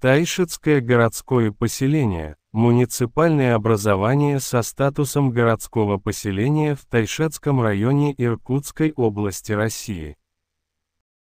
Тайшетское городское поселение, муниципальное образование со статусом городского поселения в Тайшетском районе Иркутской области России.